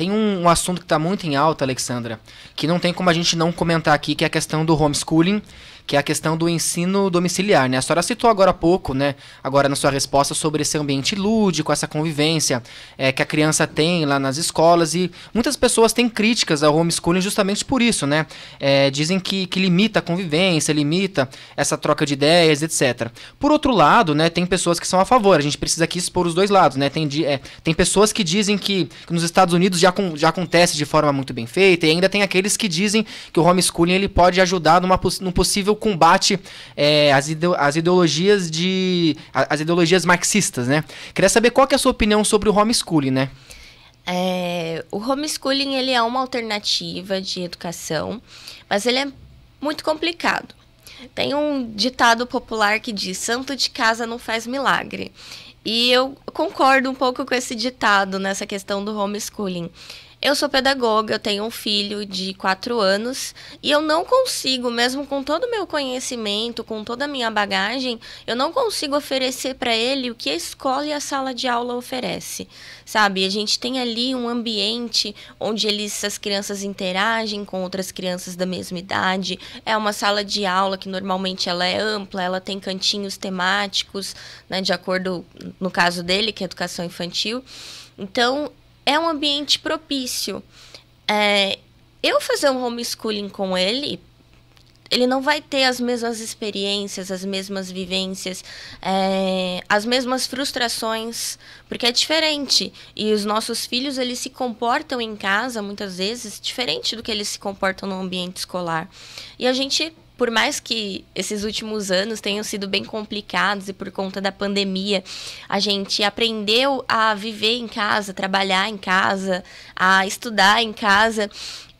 Tem um, um assunto que está muito em alta, Alexandra, que não tem como a gente não comentar aqui, que é a questão do homeschooling que é a questão do ensino domiciliar, né? A senhora citou agora há pouco, né, agora na sua resposta sobre esse ambiente lúdico, essa convivência é, que a criança tem lá nas escolas e muitas pessoas têm críticas ao homeschooling justamente por isso, né? É, dizem que, que limita a convivência, limita essa troca de ideias, etc. Por outro lado, né, tem pessoas que são a favor, a gente precisa aqui expor os dois lados, né? Tem, é, tem pessoas que dizem que, que nos Estados Unidos já, com, já acontece de forma muito bem feita e ainda tem aqueles que dizem que o homeschooling ele pode ajudar numa, num possível combate é, as, as ideologias de. as ideologias marxistas, né? Queria saber qual que é a sua opinião sobre o homeschooling, né? É, o homeschooling ele é uma alternativa de educação, mas ele é muito complicado. Tem um ditado popular que diz: santo de casa não faz milagre. E eu concordo um pouco com esse ditado nessa questão do homeschooling. Eu sou pedagoga, eu tenho um filho de quatro anos e eu não consigo, mesmo com todo o meu conhecimento, com toda a minha bagagem, eu não consigo oferecer para ele o que a escola e a sala de aula oferece, sabe? A gente tem ali um ambiente onde eles, as crianças interagem com outras crianças da mesma idade. É uma sala de aula que normalmente ela é ampla, ela tem cantinhos temáticos, né, de acordo no caso dele, que é educação infantil. Então, é um ambiente propício. É, eu fazer um homeschooling com ele, ele não vai ter as mesmas experiências, as mesmas vivências, é, as mesmas frustrações, porque é diferente. E os nossos filhos, eles se comportam em casa, muitas vezes, diferente do que eles se comportam no ambiente escolar. E a gente por mais que esses últimos anos tenham sido bem complicados e por conta da pandemia, a gente aprendeu a viver em casa, trabalhar em casa, a estudar em casa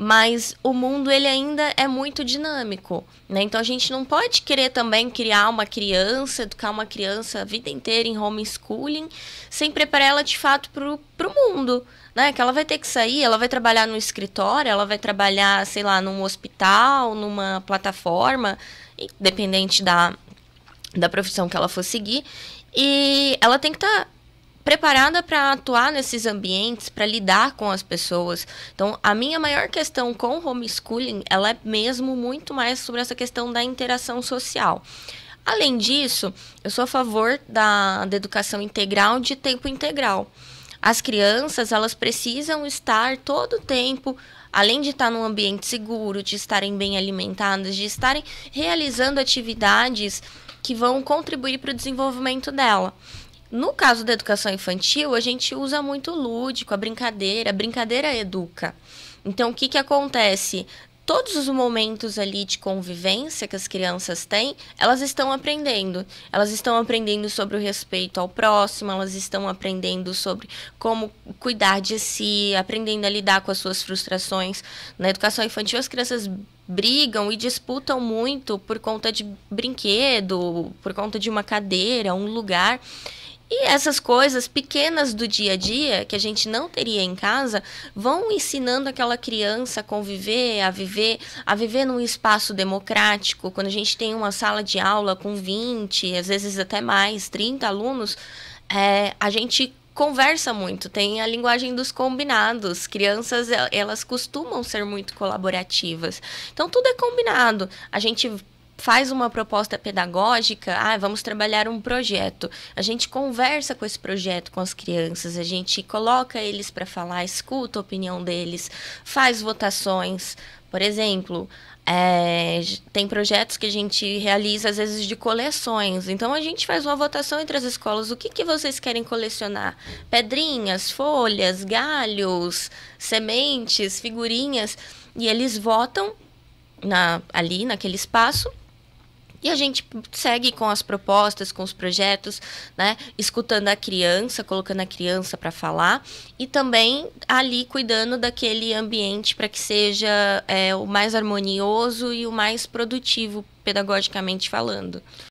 mas o mundo ele ainda é muito dinâmico, né? Então a gente não pode querer também criar uma criança, educar uma criança a vida inteira em homeschooling, sem preparar ela de fato para o mundo, né? Que ela vai ter que sair, ela vai trabalhar no escritório, ela vai trabalhar, sei lá, num hospital, numa plataforma, dependente da, da profissão que ela for seguir, e ela tem que estar tá preparada para atuar nesses ambientes, para lidar com as pessoas. Então, a minha maior questão com homeschooling, ela é mesmo muito mais sobre essa questão da interação social. Além disso, eu sou a favor da, da educação integral de tempo integral. As crianças, elas precisam estar todo o tempo além de estar num ambiente seguro, de estarem bem alimentadas, de estarem realizando atividades que vão contribuir para o desenvolvimento dela. No caso da educação infantil, a gente usa muito o lúdico, a brincadeira. A brincadeira educa. Então, o que, que acontece? todos os momentos ali de convivência que as crianças têm, elas estão aprendendo. Elas estão aprendendo sobre o respeito ao próximo, elas estão aprendendo sobre como cuidar de si, aprendendo a lidar com as suas frustrações. Na educação infantil, as crianças brigam e disputam muito por conta de brinquedo, por conta de uma cadeira, um lugar. E essas coisas pequenas do dia a dia, que a gente não teria em casa, vão ensinando aquela criança a conviver, a viver, a viver num espaço democrático. Quando a gente tem uma sala de aula com 20, às vezes até mais, 30 alunos, é, a gente conversa muito, tem a linguagem dos combinados. Crianças, elas costumam ser muito colaborativas. Então, tudo é combinado. A gente faz uma proposta pedagógica, ah, vamos trabalhar um projeto. A gente conversa com esse projeto com as crianças, a gente coloca eles para falar, escuta a opinião deles, faz votações. Por exemplo, é, tem projetos que a gente realiza, às vezes, de coleções. Então, a gente faz uma votação entre as escolas. O que, que vocês querem colecionar? Pedrinhas, folhas, galhos, sementes, figurinhas. E eles votam na, ali, naquele espaço. E a gente segue com as propostas, com os projetos, né? Escutando a criança, colocando a criança para falar e também ali cuidando daquele ambiente para que seja é, o mais harmonioso e o mais produtivo pedagogicamente falando.